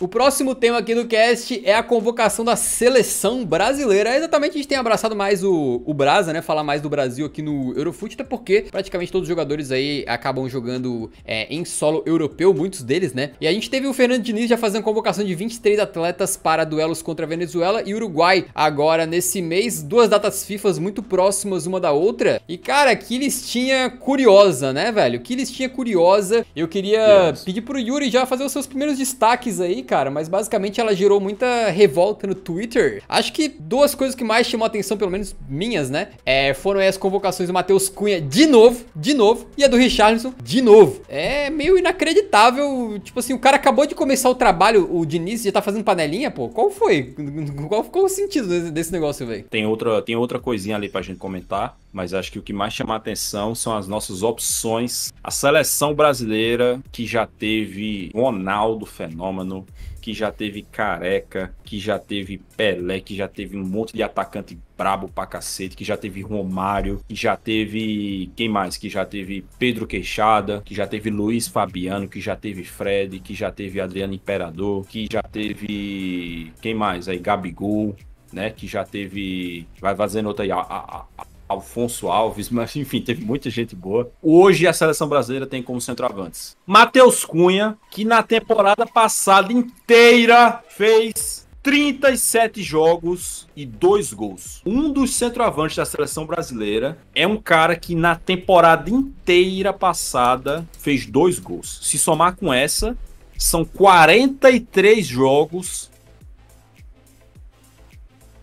O próximo tema aqui do cast é a convocação da seleção brasileira. É exatamente, a gente tem abraçado mais o, o Brasa, né? Falar mais do Brasil aqui no Eurofute, até porque praticamente todos os jogadores aí acabam jogando é, em solo europeu, muitos deles, né? E a gente teve o Fernando Diniz já fazendo convocação de 23 atletas para duelos contra a Venezuela e Uruguai agora nesse mês. Duas datas FIFAs muito próximas uma da outra. E cara, que listinha curiosa, né, velho? Que listinha curiosa. Eu queria yes. pedir pro Yuri já fazer os seus primeiros destaques aí, cara, mas basicamente ela gerou muita revolta no Twitter. Acho que duas coisas que mais chamou a atenção, pelo menos minhas, né? É, foram as convocações do Matheus Cunha de novo, de novo, e a do Richardson de novo. É meio inacreditável, tipo assim, o cara acabou de começar o trabalho, o Diniz já tá fazendo panelinha, pô. Qual foi? Qual, ficou o sentido desse, desse negócio, velho? Tem outra, tem outra coisinha ali pra gente comentar mas acho que o que mais chama a atenção são as nossas opções. A seleção brasileira, que já teve Ronaldo Fenômeno, que já teve Careca, que já teve Pelé, que já teve um monte de atacante brabo pra cacete, que já teve Romário, que já teve. Quem mais? Que já teve Pedro Queixada, que já teve Luiz Fabiano, que já teve Fred, que já teve Adriano Imperador, que já teve. Quem mais? Aí, Gabigol, né? Que já teve. Vai fazendo outra aí. A, a, a Alfonso Alves, mas enfim, teve muita gente boa. Hoje a seleção brasileira tem como centroavantes Matheus Cunha, que na temporada passada inteira fez 37 jogos e dois gols. Um dos centroavantes da seleção brasileira é um cara que na temporada inteira passada fez dois gols. Se somar com essa, são 43 jogos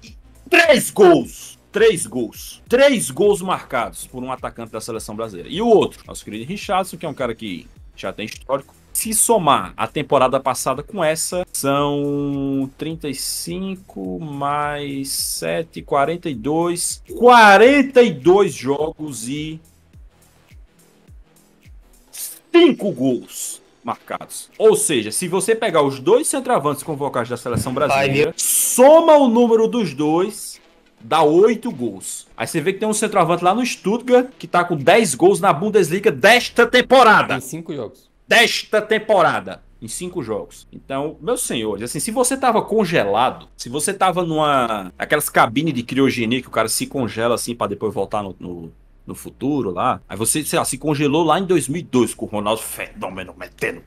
e três gols três gols. Três gols marcados por um atacante da seleção brasileira. E o outro, nosso querido Richardson, que é um cara que já tem histórico. Se somar a temporada passada com essa, são 35 mais 7, 42. 42 jogos e 5 gols marcados. Ou seja, se você pegar os dois centroavantes convocados da seleção brasileira, soma o número dos dois, dá 8 gols. Aí você vê que tem um centroavante lá no Stuttgart que tá com 10 gols na Bundesliga desta temporada. Em 5 jogos. Desta temporada. Em cinco jogos. Então, meus senhores, assim, se você tava congelado, se você tava numa. aquelas cabines de criogenia que o cara se congela assim para depois voltar no, no no futuro lá. Aí você, sei lá, se congelou lá em 2002 com o Ronaldo Fenômeno metendo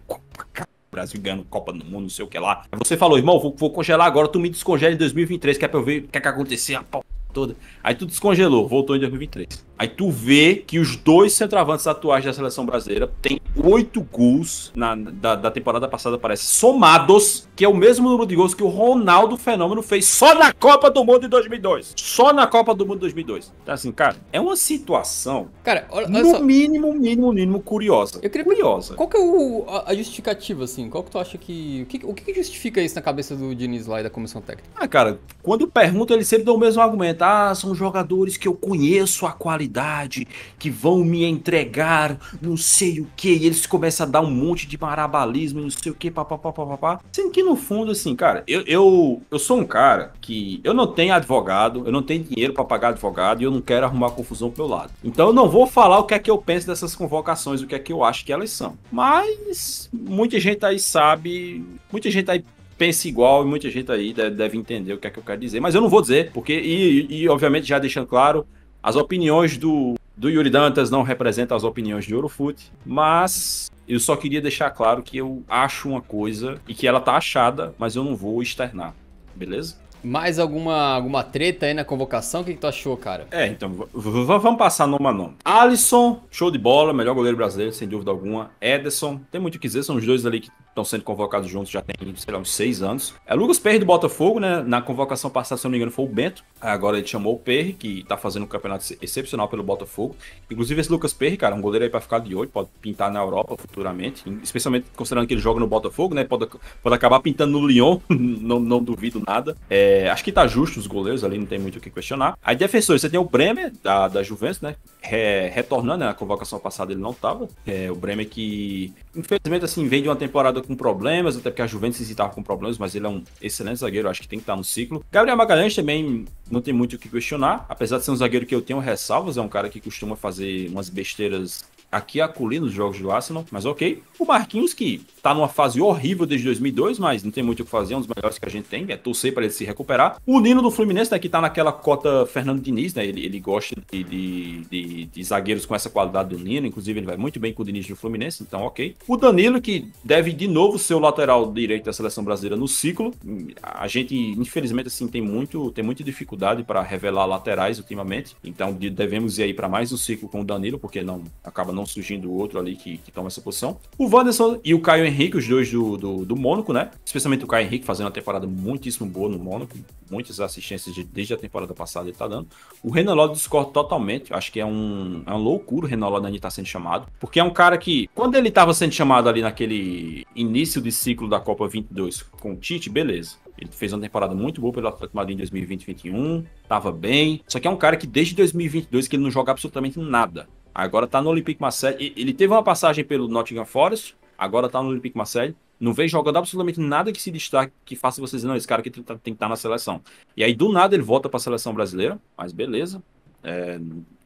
Brasil ganhando Copa do Mundo, não sei o que lá. Você falou, irmão, vou, vou congelar agora, tu me descongela em 2023, que é pra eu ver o que, é que acontecer. Ah, toda. Aí tu descongelou, voltou em 2023. Aí tu vê que os dois centroavantes atuais da seleção brasileira têm oito gols na, da, da, temporada passada, parece, somados, que é o mesmo número de gols que o Ronaldo Fenômeno fez só na Copa do Mundo de 2002. Só na Copa do Mundo de 2002. Então, assim, cara, é uma situação, cara, olha, olha no só. mínimo, mínimo, mínimo, curiosa. Eu queria curiosa. Qual que é o, a, justificativa, assim? Qual que tu acha que... O, que... o que justifica isso na cabeça do Diniz lá e da comissão técnica? Ah, cara, quando pergunta, ele sempre dá o mesmo argumento são jogadores que eu conheço a qualidade, que vão me entregar, não sei o que, e eles começam a dar um monte de marabalismo, não sei o que, papapá, papapá. Sendo que no fundo, assim, cara, eu, eu, eu sou um cara que eu não tenho advogado, eu não tenho dinheiro para pagar advogado e eu não quero arrumar confusão pelo meu lado. Então eu não vou falar o que é que eu penso dessas convocações, o que é que eu acho que elas são. Mas muita gente aí sabe, muita gente aí pensa igual e muita gente aí deve, deve entender o que é que eu quero dizer. Mas eu não vou dizer, porque, e, e obviamente já deixando claro, as opiniões do, do Yuri Dantas não representam as opiniões de Eurofute, mas eu só queria deixar claro que eu acho uma coisa e que ela tá achada, mas eu não vou externar, beleza? Mais alguma, alguma treta aí na convocação? O que, que tu achou, cara? É, então, vamos passar nome a nome. Alisson, show de bola, melhor goleiro brasileiro, sem dúvida alguma. Ederson, tem muito o que dizer, são os dois ali que estão sendo convocados juntos já tem, sei lá, uns seis anos. É Lucas Perry do Botafogo, né? Na convocação passada, se eu não me engano, foi o Bento. Agora ele chamou o Perry, que tá fazendo um campeonato excepcional pelo Botafogo. Inclusive, esse Lucas Perry, cara, um goleiro aí pra ficar de olho, pode pintar na Europa futuramente. Especialmente considerando que ele joga no Botafogo, né? Pode, pode acabar pintando no Lyon, não, não duvido nada. É, acho que tá justo os goleiros ali, não tem muito o que questionar. Aí, defensores, você tem o Bremer, da, da Juventus, né? Re, retornando, né? convocação passada ele não tava. É, o Bremer que, infelizmente, assim, vem de uma temporada com problemas, até porque a Juventus estava com problemas, mas ele é um excelente zagueiro, acho que tem que estar no ciclo. Gabriel Magalhães também não tem muito o que questionar, apesar de ser um zagueiro que eu tenho ressalvas, é um cara que costuma fazer umas besteiras aqui a acolhi nos jogos do Arsenal, mas ok. O Marquinhos, que tá numa fase horrível desde 2002, mas não tem muito o que fazer, é um dos melhores que a gente tem, é torcer para ele se recuperar. O Nino do Fluminense, né, que tá naquela cota Fernando Diniz, né, ele, ele gosta de, de, de, de zagueiros com essa qualidade do Nino, inclusive ele vai muito bem com o Diniz do Fluminense, então ok. O Danilo, que deve de novo ser o lateral direito da seleção brasileira no ciclo, a gente, infelizmente, assim, tem, muito, tem muita dificuldade para revelar laterais ultimamente, então devemos ir aí para mais um ciclo com o Danilo, porque não acaba não não surgindo outro ali que, que toma essa posição. O Wanderson e o Caio Henrique, os dois do, do, do Mônaco, né? Especialmente o Caio Henrique fazendo uma temporada muitíssimo boa no Mônaco, muitas assistências de, desde a temporada passada ele tá dando. O Renan Lodi discorda totalmente, acho que é, um, é um loucura o Renan Lodi ainda tá sendo chamado, porque é um cara que, quando ele tava sendo chamado ali naquele início de ciclo da Copa 22 com o Tite, beleza. Ele fez uma temporada muito boa pelo Atlético Madrid em 2020 2021, tava bem. Só que é um cara que desde 2022 que ele não joga absolutamente nada. Agora tá no Olympique Marseille. Ele teve uma passagem pelo Nottingham Forest, agora tá no Olympique Marseille. Não vem jogando absolutamente nada que se destaque, que faça vocês não, esse cara aqui tem que tá, estar tá na seleção. E aí, do nada, ele volta para a seleção brasileira, mas beleza. É,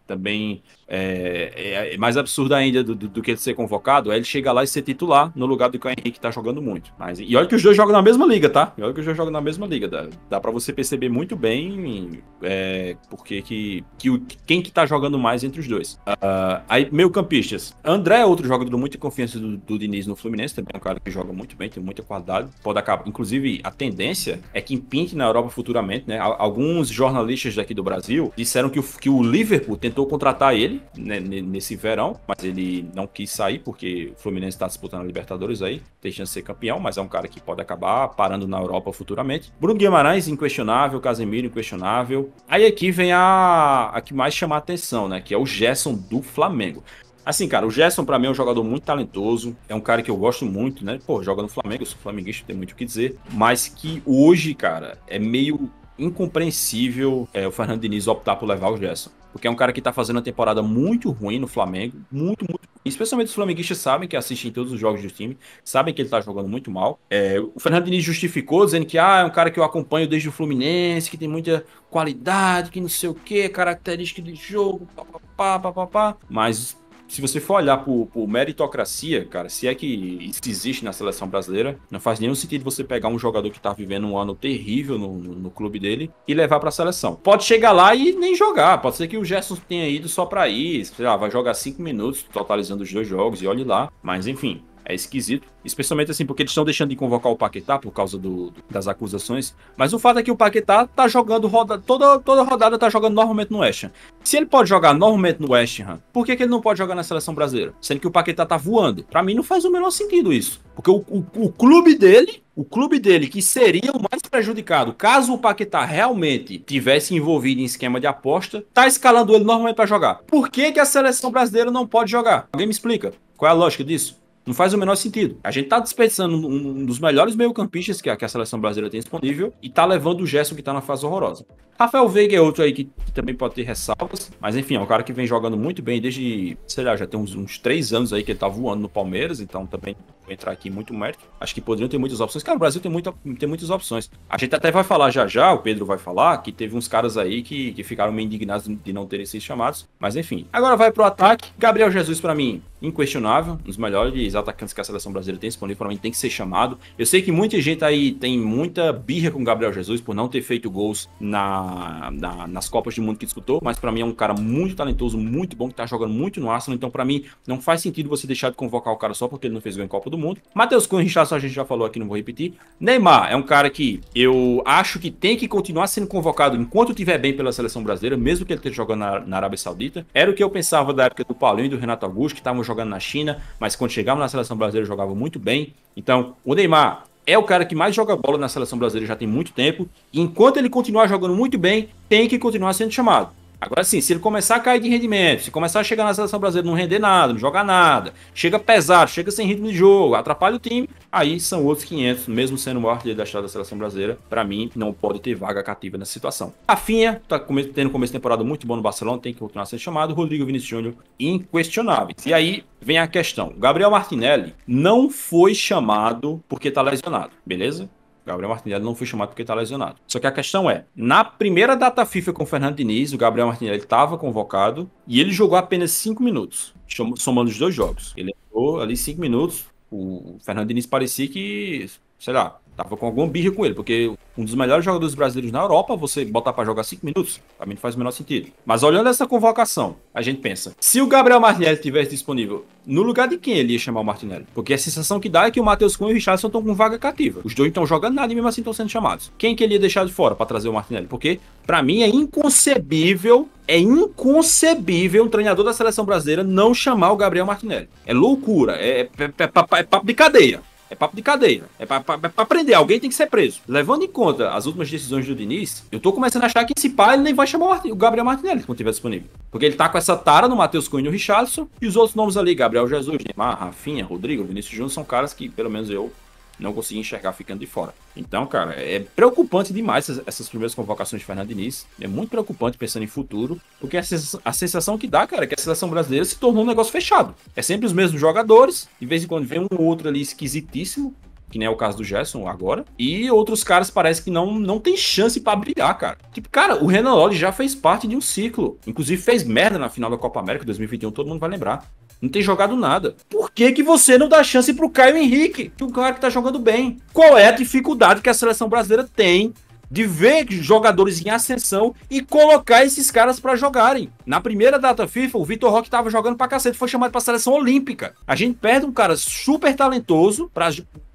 também é, é, é, mais absurdo ainda do, do, do que ele ser convocado, é ele chegar lá e ser titular no lugar do que o Henrique tá jogando muito. Mas, e olha que os dois jogam na mesma liga, tá? E olha que os dois jogam na mesma liga. Dá, dá para você perceber muito bem é, porque que, que o, quem que tá jogando mais entre os dois. Uh, aí, meio campistas. André é outro jogador muito confiança do, do Diniz no Fluminense, também é um cara que joga muito bem, tem muita qualidade. Pode acabar. Inclusive, a tendência é que empinte na Europa futuramente, né? Alguns jornalistas daqui do Brasil disseram que o, que o Liverpool tenta tentou contratar ele né, nesse verão, mas ele não quis sair porque o Fluminense está disputando a Libertadores aí, tem chance de ser campeão, mas é um cara que pode acabar parando na Europa futuramente. Bruno Guimarães, inquestionável, Casemiro, inquestionável. Aí aqui vem a, a que mais chama a atenção, né? Que é o Gerson do Flamengo. Assim, cara, o Gerson para mim é um jogador muito talentoso, é um cara que eu gosto muito, né? Pô, joga no Flamengo, eu sou flamenguista, tem muito o que dizer, mas que hoje, cara, é meio incompreensível é, o Fernando Diniz optar por levar o Gerson porque é um cara que tá fazendo uma temporada muito ruim no Flamengo, muito, muito. Especialmente os flamenguistas sabem, que assistem todos os jogos do time, sabem que ele tá jogando muito mal. É, o Fernando Diniz justificou, dizendo que ah, é um cara que eu acompanho desde o Fluminense, que tem muita qualidade, que não sei o que, característica de jogo, papapá, papapá. Mas se você for olhar por, por meritocracia, cara, se é que existe na seleção brasileira, não faz nenhum sentido você pegar um jogador que tá vivendo um ano terrível no, no, no clube dele e levar pra seleção. Pode chegar lá e nem jogar. Pode ser que o Gerson tenha ido só pra ir, sei lá, vai jogar cinco minutos, totalizando os dois jogos e olhe lá. Mas enfim, é esquisito. Especialmente assim, porque eles estão deixando de convocar o Paquetá por causa do, do, das acusações. Mas o fato é que o Paquetá tá jogando roda, toda, toda rodada tá jogando normalmente no West Ham. Se ele pode jogar normalmente no West Ham, por que, que ele não pode jogar na seleção brasileira? Sendo que o Paquetá tá voando. Para mim não faz o menor sentido isso. Porque o, o, o clube dele o clube dele, que seria o mais prejudicado caso o Paquetá realmente tivesse envolvido em esquema de aposta, tá escalando ele normalmente para jogar. Por que, que a seleção brasileira não pode jogar? Alguém me explica. Qual é a lógica disso? Não faz o menor sentido. A gente tá desperdiçando um dos melhores meio-campistas que a, que a seleção brasileira tem disponível e tá levando o Gerson que tá na fase horrorosa. Rafael Veiga é outro aí que, que também pode ter ressalvas, mas enfim, é um cara que vem jogando muito bem desde, sei lá, já tem uns, uns três anos aí que ele tá voando no Palmeiras, então também vou entrar aqui muito mérito. Acho que poderiam ter muitas opções. Cara, o Brasil tem, muita, tem muitas opções. A gente até vai falar já já, o Pedro vai falar, que teve uns caras aí que, que ficaram meio indignados de não terem sido chamados, mas enfim. Agora vai pro ataque. Gabriel Jesus, para mim, inquestionável, um dos melhores atacantes que a seleção brasileira tem disponível, para mim tem que ser chamado. Eu sei que muita gente aí tem muita birra com o Gabriel Jesus por não ter feito gols na, na nas Copas do Mundo que disputou, mas para mim é um cara muito talentoso, muito bom, que tá jogando muito no Arsenal, então para mim não faz sentido você deixar de convocar o cara só porque ele não fez gol em Copa do Mundo. Matheus Cunha, a gente já falou aqui, não vou repetir. Neymar é um cara que eu acho que tem que continuar sendo convocado enquanto estiver bem pela seleção brasileira, mesmo que ele esteja jogando na, na Arábia Saudita. Era o que eu pensava da época do Paulinho e do Renato Augusto, que estavam jogando jogando na China, mas quando chegava na seleção brasileira jogava muito bem. Então, o Neymar é o cara que mais joga bola na seleção brasileira já tem muito tempo. E enquanto ele continuar jogando muito bem, tem que continuar sendo chamado. Agora sim, se ele começar a cair de rendimento, se começar a chegar na seleção brasileira não render nada, não jogar nada, chega pesado, chega sem ritmo de jogo, atrapalha o time, aí são outros 500, mesmo sendo o maior artilheiro da da seleção brasileira, para mim não pode ter vaga cativa nessa situação. Rafinha tá tendo começo de temporada muito bom no Barcelona, tem que continuar sendo chamado, Rodrigo Vinicius Júnior inquestionáveis. E aí vem a questão, Gabriel Martinelli não foi chamado porque tá lesionado, beleza? Gabriel Martinelli não foi chamado porque está lesionado. Só que a questão é, na primeira data FIFA com o Fernando Diniz, o Gabriel Martinelli estava convocado e ele jogou apenas 5 minutos, somando os dois jogos. Ele entrou ali 5 minutos, o Fernando Diniz parecia que sei lá, tava com alguma birra com ele, porque um dos melhores jogadores brasileiros na Europa, você botar para jogar cinco minutos, pra mim não faz o menor sentido. Mas olhando essa convocação, a gente pensa, se o Gabriel Martinelli tivesse disponível, no lugar de quem ele ia chamar o Martinelli? Porque a sensação que dá é que o Matheus Cunha e o Richardson estão com vaga cativa. Os dois estão jogando nada e mesmo assim estão sendo chamados. Quem que ele ia deixar de fora para trazer o Martinelli? Porque para mim é inconcebível, é inconcebível um treinador da seleção brasileira não chamar o Gabriel Martinelli. É loucura, é, é, é, é, é, é, é é papo de cadeia. É pra, prender. Alguém tem que ser preso. Levando em conta as últimas decisões do Diniz, eu tô começando a achar que esse pai ele nem vai chamar o Gabriel Martinelli quando tiver disponível. Porque ele tá com essa tara no Matheus Cunha e no Richardson. E os outros nomes ali, Gabriel Jesus, Neymar, Rafinha, Rodrigo, Vinícius Júnior, são caras que, pelo menos eu, não conseguia enxergar ficando de fora. Então, cara, é preocupante demais essas, essas primeiras convocações de Fernando Diniz. É muito preocupante pensando em futuro, porque é a sensação, a sensação que dá, cara, é que a seleção brasileira se tornou um negócio fechado. É sempre os mesmos jogadores, de vez em quando vem um ou outro ali esquisitíssimo, que nem é o caso do Gerson agora. E outros caras parece que não, não tem chance para brigar, cara. Tipo, cara, o Renan Lodge já fez parte de um ciclo. Inclusive fez merda na final da Copa América 2021, todo mundo vai lembrar. Não tem jogado nada. Por que, que você não dá chance pro Caio Henrique, que é um cara que tá jogando bem? Qual é a dificuldade que a seleção brasileira tem de ver jogadores em ascensão e colocar esses caras para jogarem. Na primeira data FIFA, o Vitor Roque tava jogando pra cacete, foi chamado pra seleção olímpica. A gente perde um cara super talentoso pra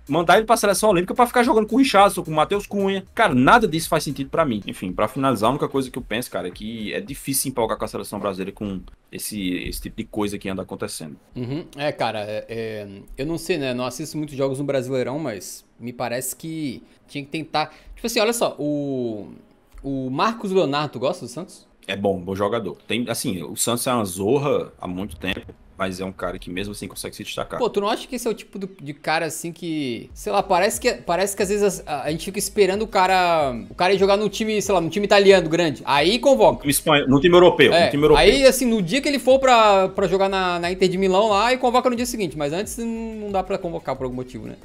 mandar ele pra seleção olímpica para ficar jogando com o Richardson, com o Matheus Cunha. Cara, nada disso faz sentido para mim. Enfim, para finalizar, a única coisa que eu penso, cara, é que é difícil empolgar com a seleção brasileira com esse, esse tipo de coisa que anda acontecendo. Uhum. É, cara, é... é eu não sei, né? Não assisto muitos jogos no Brasileirão, mas me parece que tinha que tentar. Tipo assim, olha só, o. O Marcos Leonardo, gosta do Santos? É bom, bom jogador. Tem, assim, o Santos é uma zorra há muito tempo mas é um cara que mesmo assim consegue se destacar. Pô, tu não acha que esse é o tipo de cara assim que, sei lá, parece que parece que às vezes a, a gente fica esperando o cara, o cara jogar no time, sei lá, no time italiano grande. Aí convoca. No, no time europeu, é, no time europeu. Aí assim, no dia que ele for pra, jogar na, na Inter de Milão lá e convoca no dia seguinte, mas antes hum, não dá para convocar por algum motivo, né?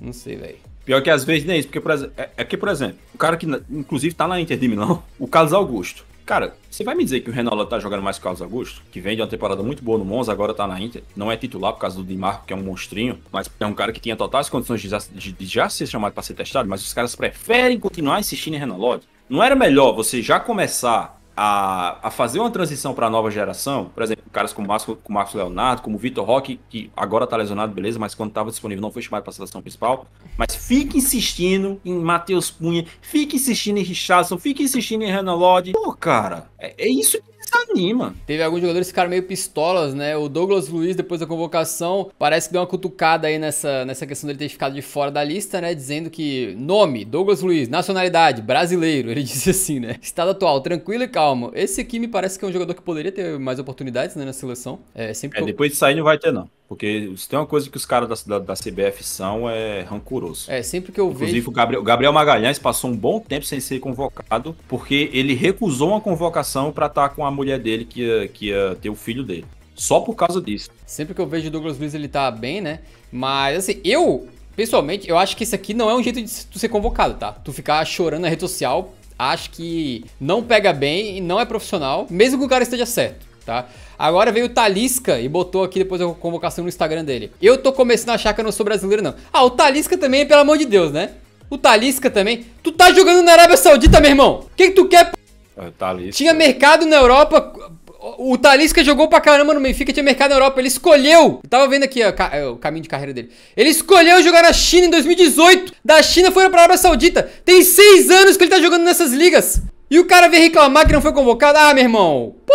Não sei, velho. Pior que às vezes nem é isso, porque por exemplo, é, é que, por exemplo, o cara que inclusive tá na Inter de Milão, o Carlos Augusto. Cara, você vai me dizer que o Renan tá jogando mais que o Carlos Augusto, que vem de uma temporada muito boa no Monza, agora tá na Inter, não é titular por causa do Di Marco, que é um monstrinho, mas é um cara que tinha totais condições de já, de, de já ser chamado para ser testado, mas os caras preferem continuar insistindo em Renan Lodi. Não era melhor você já começar a, a fazer uma transição para a nova geração, por exemplo, caras como Marcos, como Marcos Leonardo, como Vitor Roque, que agora está lesionado, beleza, mas quando estava disponível não foi chamado para a seleção principal. Mas fica insistindo em Matheus Cunha, fica insistindo em Richardson, fica insistindo em Renan Lodge. Pô, cara, é, é isso que anima. Teve alguns jogadores que ficaram meio pistolas, né? O Douglas Luiz, depois da convocação, parece que deu uma cutucada aí nessa, nessa questão dele ter ficado de fora da lista, né? Dizendo que nome, Douglas Luiz, nacionalidade, brasileiro. Ele disse assim, né? Estado atual, tranquilo e calmo. Esse aqui me parece que é um jogador que poderia ter mais oportunidades né, na seleção. É, sempre é, depois de sair não vai ter, não. Porque se tem uma coisa que os caras da, da, da, CBF são, é rancoroso. É, sempre que eu Inclusive, vejo... Inclusive, o Gabriel, Gabriel, Magalhães passou um bom tempo sem ser convocado, porque ele recusou uma convocação para estar tá com a mulher dele, que ia, que ia ter o filho dele. Só por causa disso. Sempre que eu vejo o Douglas Luiz, ele tá bem, né? Mas, assim, eu, pessoalmente, eu acho que isso aqui não é um jeito de tu ser convocado, tá? Tu ficar chorando na rede social, acho que não pega bem e não é profissional, mesmo que o cara esteja certo tá? Agora veio o Talisca e botou aqui depois a convocação no Instagram dele. Eu tô começando a achar que eu não sou brasileiro, não. Ah, o Talisca também, pelo amor de Deus, né? O Talisca também. Tu tá jogando na Arábia Saudita, meu irmão? O que, tu quer, ah, Talisca. Tinha mercado na Europa. O Talisca jogou pra caramba no Benfica, tinha mercado na Europa. Ele escolheu. Eu tava vendo aqui ó, é, o caminho de carreira dele. Ele escolheu jogar na China em 2018. Da China foi pra Arábia Saudita. Tem seis anos que ele tá jogando nessas ligas. E o cara veio reclamar que não foi convocado. Ah, meu irmão. Pô.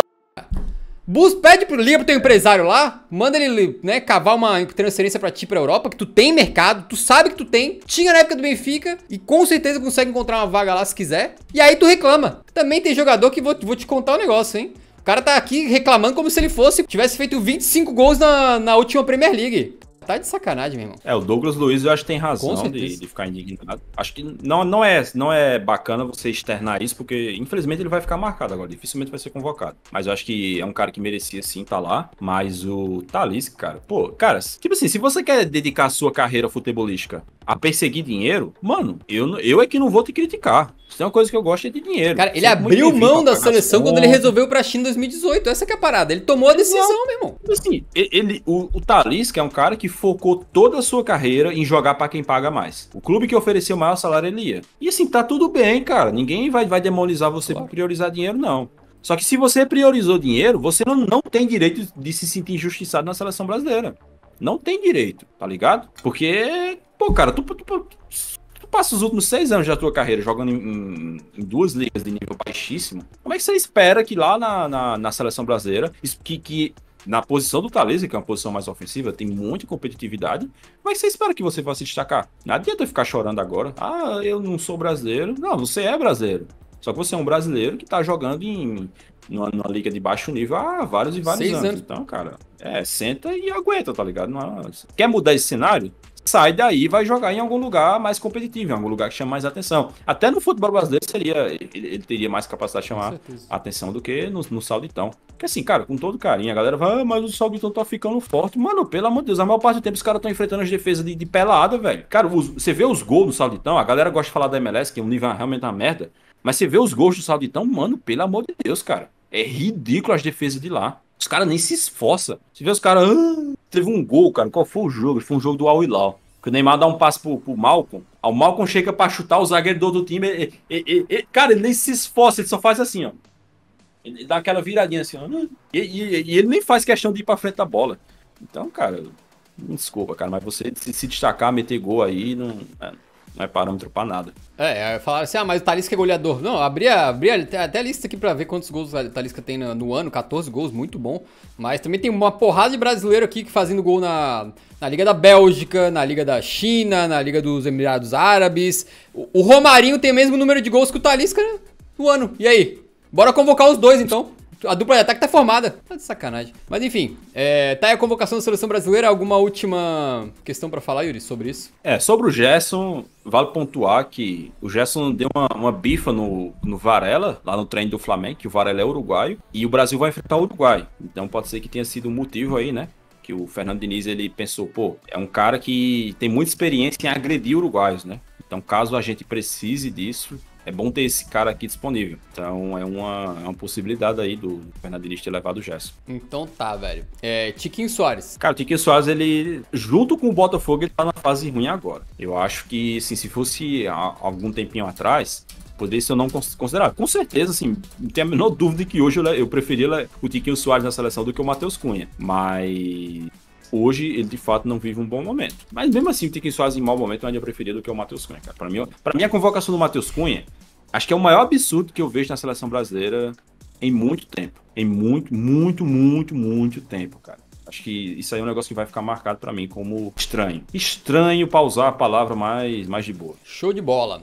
Bus, pede pro, liga pro teu empresário lá, manda ele, né, cavar uma transferência pra ti, pra Europa, que tu tem mercado, tu sabe que tu tem, tinha na época do Benfica, e com certeza consegue encontrar uma vaga lá se quiser, e aí tu reclama. Também tem jogador que vou, vou te contar o um negócio, hein. O cara tá aqui reclamando como se ele fosse, tivesse feito 25 gols na, na última Premier League. Tá de sacanagem, meu irmão. É, o Douglas Luiz eu acho que tem razão de, de, ficar indignado. Acho que não, não, é, não é bacana você externar isso, porque infelizmente ele vai ficar marcado agora. Dificilmente vai ser convocado. Mas eu acho que é um cara que merecia sim estar tá lá. Mas o Thalys, cara, pô, cara, tipo assim, se você quer dedicar a sua carreira futebolística a perseguir dinheiro, mano, eu, eu é que não vou te criticar. Se tem é uma coisa que eu gosto é de dinheiro. Cara, ele é abriu mão da seleção quando ele resolveu pra China em 2018. Essa que é a parada. Ele tomou a decisão, meu irmão. Então, assim, ele, o, o Thalys, que é um cara que focou toda a sua carreira em jogar para quem paga mais. O clube que ofereceu o maior salário, ele ia. E assim, tá tudo bem, cara. Ninguém vai, vai demonizar você claro. por priorizar dinheiro, não. Só que se você priorizou dinheiro, você não, não tem direito de se sentir injustiçado na seleção brasileira. Não tem direito, tá ligado? Porque, pô, cara, tu, tu, tu passa os últimos seis anos da tua carreira jogando em, em, em duas ligas de nível baixíssimo, como é que você espera que lá na, na, na seleção brasileira, que, que na posição do Talese, que é uma posição mais ofensiva, tem muita competitividade, mas é você espera que você vá se destacar. Não adianta ficar chorando agora. Ah, eu não sou brasileiro. Não, você é brasileiro. Só que você é um brasileiro que tá jogando em numa, numa liga de baixo nível há vários e vários anos. anos. Então, cara, é, senta e aguenta, tá ligado? Não, é quer mudar esse cenário? sai daí vai jogar em algum lugar mais competitivo, em algum lugar que chama mais atenção. Até no futebol brasileiro seria, ele, ele teria mais capacidade de chamar atenção do que no, no Sauditão. Porque assim, cara, com todo carinho, a galera vai, ah, mas o Sauditão tá ficando forte. Mano, pelo amor de Deus, a maior parte do tempo os caras estão enfrentando as defesas de, de pelada, velho. Cara, os, você vê os gols do Sauditão, a galera gosta de falar da MLS, que é um nível realmente uma merda, mas você vê os gols do Sauditão, mano, pelo amor de Deus, cara. É ridículo as defesas de lá. Os caras nem se esforçam. Você vê os caras. Ah, teve um gol, cara. Qual foi o jogo? Foi um jogo do Al-Hilal. Que o Neymar dá um passo pro, pro Malcolm. O Malcom chega pra chutar o zagueiro do outro time. E, e, e, cara, ele nem se esforça, ele só faz assim, ó. Ele dá aquela viradinha assim, ó. E, ele nem faz questão de ir pra frente da bola. Então, cara, desculpa, cara, mas você se, destacar, meter gol aí, não. É não é parâmetro pra nada. É, é, falaram assim, ah, mas o Talisca é goleador. Não, abri, a, abri a, até a lista aqui pra ver quantos gols o Talisca tem no, no, ano, 14 gols, muito bom. Mas também tem uma porrada de brasileiro aqui que fazendo gol na, na Liga da Bélgica, na Liga da China, na Liga dos Emirados Árabes. O, o Romarinho tem o mesmo número de gols que o Talisca no ano. E aí? Bora convocar os dois então. A dupla de ataque tá formada. Tá de sacanagem. Mas enfim, é, tá aí a convocação da seleção brasileira. Alguma última questão para falar, Yuri, sobre isso? É, sobre o Gerson, vale pontuar que o Gerson deu uma, uma bifa no, no Varela, lá no treino do Flamengo, que o Varela é uruguaio, e o Brasil vai enfrentar o Uruguai. Então pode ser que tenha sido um motivo aí, né? que o Fernando Diniz ele pensou, pô, é um cara que tem muita experiência em agredir uruguaios, né? Então, caso a gente precise disso, é bom ter esse cara aqui disponível. Então é uma, é uma possibilidade aí do Fernandinho ter levado o Gerson. Então tá, velho. É, Tiquinho Soares. Cara, o Tiquinho Soares, ele, junto com o Botafogo, ele tá na fase ruim agora. Eu acho que, assim, se fosse há algum tempinho atrás, poderia ser não considerado. Com certeza, assim, não tem a menor dúvida que hoje eu, eu preferia o Tiquinho Soares na seleção do que o Matheus Cunha. Mas hoje ele de fato não vive um bom momento. Mas mesmo assim, tem quem em mau momento, ainda preferido do que o Matheus Cunha, cara. Pra mim, pra mim, a convocação do Matheus Cunha, acho que é o maior absurdo que eu vejo na seleção brasileira em muito tempo. Em muito, muito, muito, muito tempo, cara. Acho que isso aí é um negócio que vai ficar marcado para mim como estranho. Estranho usar a palavra mais, mais de boa. Show de bola.